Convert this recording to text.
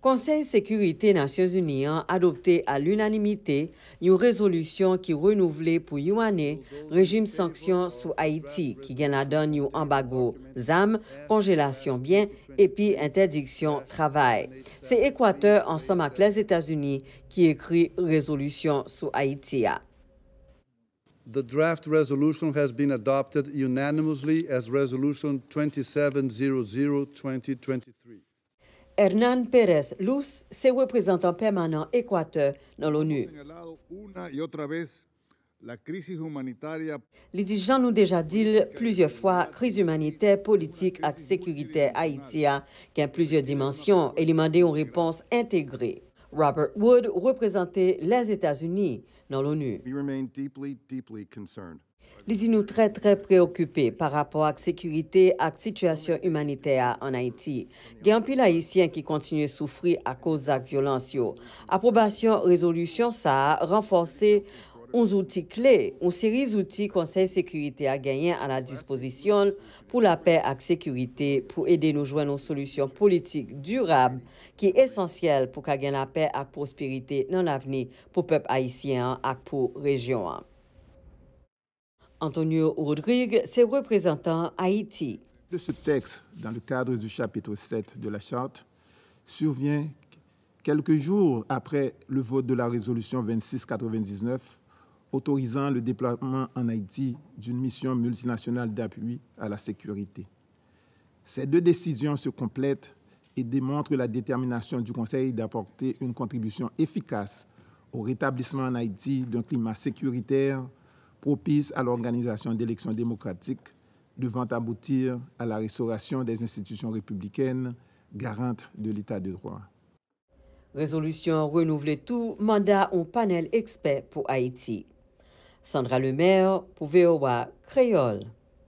Conseil Sécurité Nations Unies a adopté à l'unanimité une résolution qui renouvelait pour une année régime sanctions sur Haïti qui gagne donne un embargo ZAM, congélation bien et puis interdiction travail. C'est Équateur ensemble avec les États-Unis qui écrit résolution sur Haïti. The draft resolution has been adopted unanimously as Resolution 2700-2023. Hernán Pérez Luz, ses représentants permanent équateur dans l'ONU. Les dirigeants nous déjà dit plusieurs fois crise humanitaire, politique et sécuritaire haïtienne qui a plusieurs dimensions et demandé une réponse intégrée. Robert Wood représentait les États-Unis dans l'ONU. li di nou trè trè preokupè par rapport ak sekurite ak sityasyon humanitea an Haiti. Gen apil Haitien ki kontinye soufri ak kozak violansyo. Aprobasyon rezolusyon sa renforsè on zouti kle, ou seri zouti konsey sekurite a genyen an la dispozisyon pou la pe ak sekurite pou ede nou jwen nou solusyon politik durab ki esensyel pou ka gen la pe ak prospirite nan avni pou pep Haitien ak pou rejyon an. Antonio Rodrigue, ses représentants Haïti. De ce texte, dans le cadre du chapitre 7 de la Charte, survient quelques jours après le vote de la résolution 2699 autorisant le déploiement en Haïti d'une mission multinationale d'appui à la sécurité. Ces deux décisions se complètent et démontrent la détermination du Conseil d'apporter une contribution efficace au rétablissement en Haïti d'un climat sécuritaire propice à l'organisation d'élections démocratiques devant aboutir à la restauration des institutions républicaines garantes de l'état de droit. Résolution renouvelée tout mandat au panel expert pour Haïti. Sandra Lemaire pour VOA Créole.